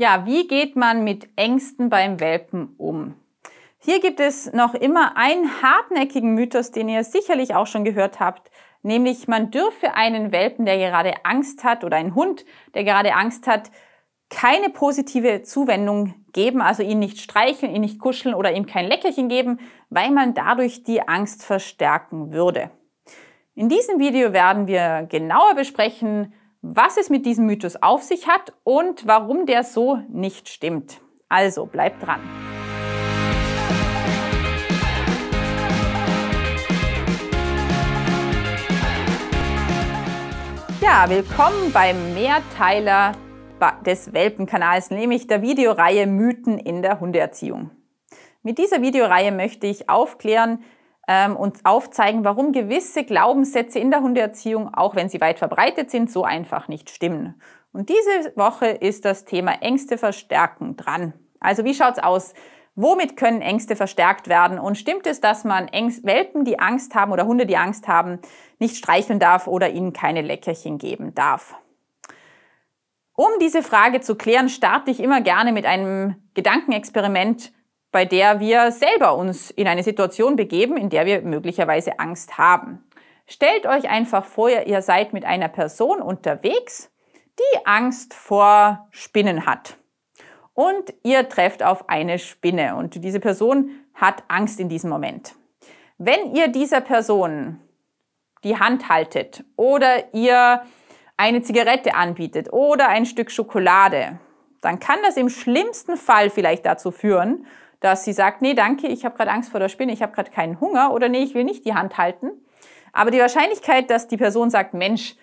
Ja, wie geht man mit Ängsten beim Welpen um? Hier gibt es noch immer einen hartnäckigen Mythos, den ihr sicherlich auch schon gehört habt, nämlich man dürfe einen Welpen, der gerade Angst hat, oder einen Hund, der gerade Angst hat, keine positive Zuwendung geben, also ihn nicht streicheln, ihn nicht kuscheln oder ihm kein Leckerchen geben, weil man dadurch die Angst verstärken würde. In diesem Video werden wir genauer besprechen, was es mit diesem Mythos auf sich hat und warum der so nicht stimmt. Also bleibt dran. Ja, willkommen beim Mehrteiler des Welpenkanals, nämlich der Videoreihe Mythen in der Hundeerziehung. Mit dieser Videoreihe möchte ich aufklären, ähm, und aufzeigen, warum gewisse Glaubenssätze in der Hundeerziehung, auch wenn sie weit verbreitet sind, so einfach nicht stimmen. Und diese Woche ist das Thema Ängste verstärken dran. Also wie schaut's aus? Womit können Ängste verstärkt werden? Und stimmt es, dass man Ängst, Welpen, die Angst haben oder Hunde, die Angst haben, nicht streicheln darf oder ihnen keine Leckerchen geben darf? Um diese Frage zu klären, starte ich immer gerne mit einem Gedankenexperiment, bei der wir selber uns in eine Situation begeben, in der wir möglicherweise Angst haben. Stellt euch einfach vor, ihr seid mit einer Person unterwegs, die Angst vor Spinnen hat. Und ihr trefft auf eine Spinne und diese Person hat Angst in diesem Moment. Wenn ihr dieser Person die Hand haltet oder ihr eine Zigarette anbietet oder ein Stück Schokolade, dann kann das im schlimmsten Fall vielleicht dazu führen, dass sie sagt, nee, danke, ich habe gerade Angst vor der Spinne, ich habe gerade keinen Hunger oder nee, ich will nicht die Hand halten. Aber die Wahrscheinlichkeit, dass die Person sagt, Mensch,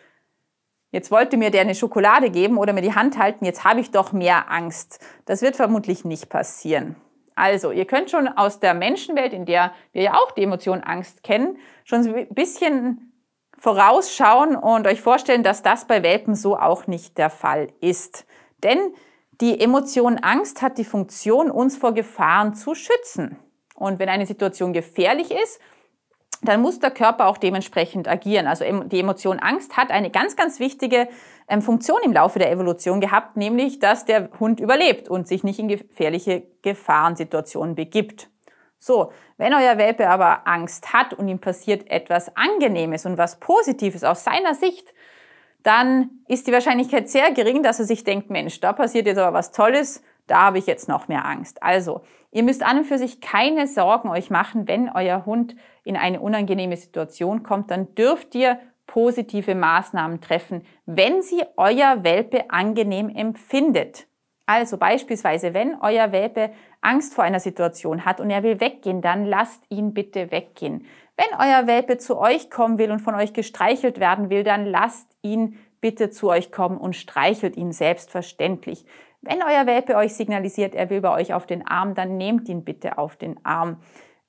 jetzt wollte mir der eine Schokolade geben oder mir die Hand halten, jetzt habe ich doch mehr Angst, das wird vermutlich nicht passieren. Also, ihr könnt schon aus der Menschenwelt, in der wir ja auch die Emotion Angst kennen, schon ein bisschen vorausschauen und euch vorstellen, dass das bei Welpen so auch nicht der Fall ist. Denn die Emotion Angst hat die Funktion, uns vor Gefahren zu schützen. Und wenn eine Situation gefährlich ist, dann muss der Körper auch dementsprechend agieren. Also die Emotion Angst hat eine ganz, ganz wichtige ähm, Funktion im Laufe der Evolution gehabt, nämlich dass der Hund überlebt und sich nicht in gefährliche Gefahrensituationen begibt. So, wenn euer Welpe aber Angst hat und ihm passiert etwas Angenehmes und was Positives aus seiner Sicht, dann ist die Wahrscheinlichkeit sehr gering, dass er sich denkt, Mensch, da passiert jetzt aber was Tolles, da habe ich jetzt noch mehr Angst. Also, ihr müsst an und für sich keine Sorgen euch machen, wenn euer Hund in eine unangenehme Situation kommt, dann dürft ihr positive Maßnahmen treffen, wenn sie euer Welpe angenehm empfindet. Also beispielsweise, wenn euer Welpe Angst vor einer Situation hat und er will weggehen, dann lasst ihn bitte weggehen. Wenn euer Welpe zu euch kommen will und von euch gestreichelt werden will, dann lasst ihn bitte zu euch kommen und streichelt ihn selbstverständlich. Wenn euer Welpe euch signalisiert, er will bei euch auf den Arm, dann nehmt ihn bitte auf den Arm.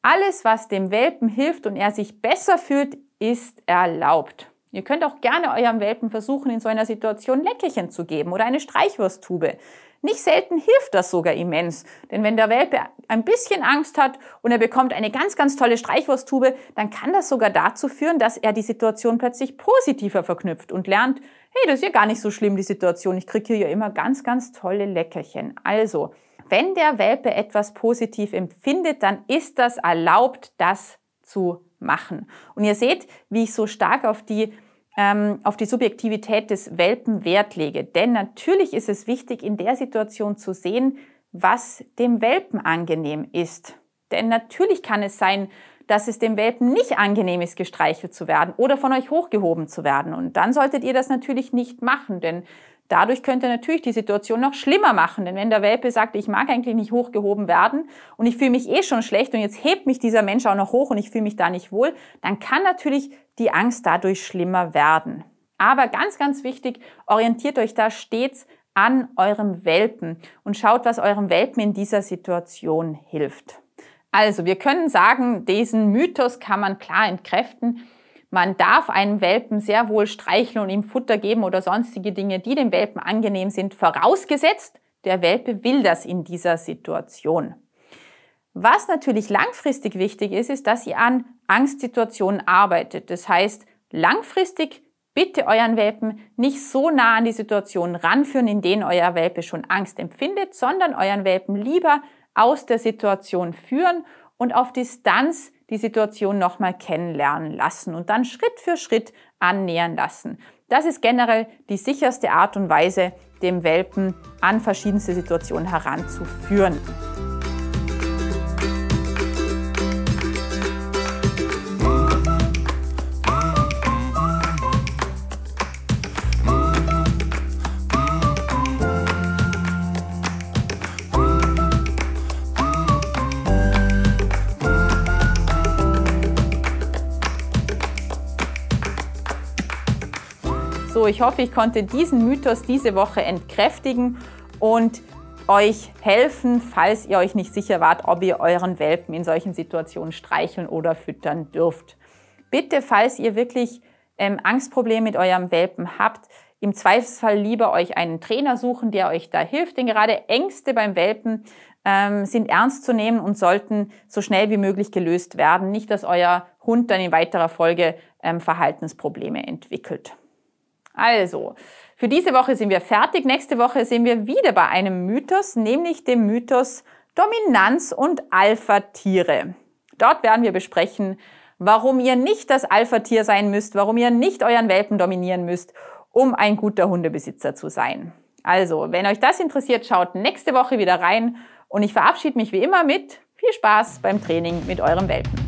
Alles, was dem Welpen hilft und er sich besser fühlt, ist erlaubt. Ihr könnt auch gerne eurem Welpen versuchen, in so einer Situation Leckerchen zu geben oder eine Streichwursttube. Nicht selten hilft das sogar immens, denn wenn der Welpe ein bisschen Angst hat und er bekommt eine ganz, ganz tolle Streichwursttube, dann kann das sogar dazu führen, dass er die Situation plötzlich positiver verknüpft und lernt, hey, das ist ja gar nicht so schlimm, die Situation, ich kriege hier ja immer ganz, ganz tolle Leckerchen. Also, wenn der Welpe etwas positiv empfindet, dann ist das erlaubt, das zu machen. Und ihr seht, wie ich so stark auf die ähm, auf die Subjektivität des Welpen Wert lege. Denn natürlich ist es wichtig, in der Situation zu sehen, was dem Welpen angenehm ist. Denn natürlich kann es sein, dass es dem Welpen nicht angenehm ist, gestreichelt zu werden oder von euch hochgehoben zu werden. Und dann solltet ihr das natürlich nicht machen, denn Dadurch könnt ihr natürlich die Situation noch schlimmer machen, denn wenn der Welpe sagt, ich mag eigentlich nicht hochgehoben werden und ich fühle mich eh schon schlecht und jetzt hebt mich dieser Mensch auch noch hoch und ich fühle mich da nicht wohl, dann kann natürlich die Angst dadurch schlimmer werden. Aber ganz, ganz wichtig, orientiert euch da stets an eurem Welpen und schaut, was eurem Welpen in dieser Situation hilft. Also, wir können sagen, diesen Mythos kann man klar entkräften. Man darf einem Welpen sehr wohl streicheln und ihm Futter geben oder sonstige Dinge, die dem Welpen angenehm sind, vorausgesetzt, der Welpe will das in dieser Situation. Was natürlich langfristig wichtig ist, ist, dass ihr an Angstsituationen arbeitet. Das heißt, langfristig bitte euren Welpen nicht so nah an die Situationen ranführen, in denen euer Welpe schon Angst empfindet, sondern euren Welpen lieber aus der Situation führen und auf Distanz die Situation nochmal kennenlernen lassen und dann Schritt für Schritt annähern lassen. Das ist generell die sicherste Art und Weise, dem Welpen an verschiedenste Situationen heranzuführen. So, ich hoffe, ich konnte diesen Mythos diese Woche entkräftigen und euch helfen, falls ihr euch nicht sicher wart, ob ihr euren Welpen in solchen Situationen streicheln oder füttern dürft. Bitte, falls ihr wirklich ähm, Angstprobleme mit eurem Welpen habt, im Zweifelsfall lieber euch einen Trainer suchen, der euch da hilft, denn gerade Ängste beim Welpen ähm, sind ernst zu nehmen und sollten so schnell wie möglich gelöst werden. Nicht, dass euer Hund dann in weiterer Folge ähm, Verhaltensprobleme entwickelt. Also, für diese Woche sind wir fertig. Nächste Woche sehen wir wieder bei einem Mythos, nämlich dem Mythos Dominanz und Alpha-Tiere. Dort werden wir besprechen, warum ihr nicht das Alpha-Tier sein müsst, warum ihr nicht euren Welpen dominieren müsst, um ein guter Hundebesitzer zu sein. Also, wenn euch das interessiert, schaut nächste Woche wieder rein und ich verabschiede mich wie immer mit viel Spaß beim Training mit eurem Welpen.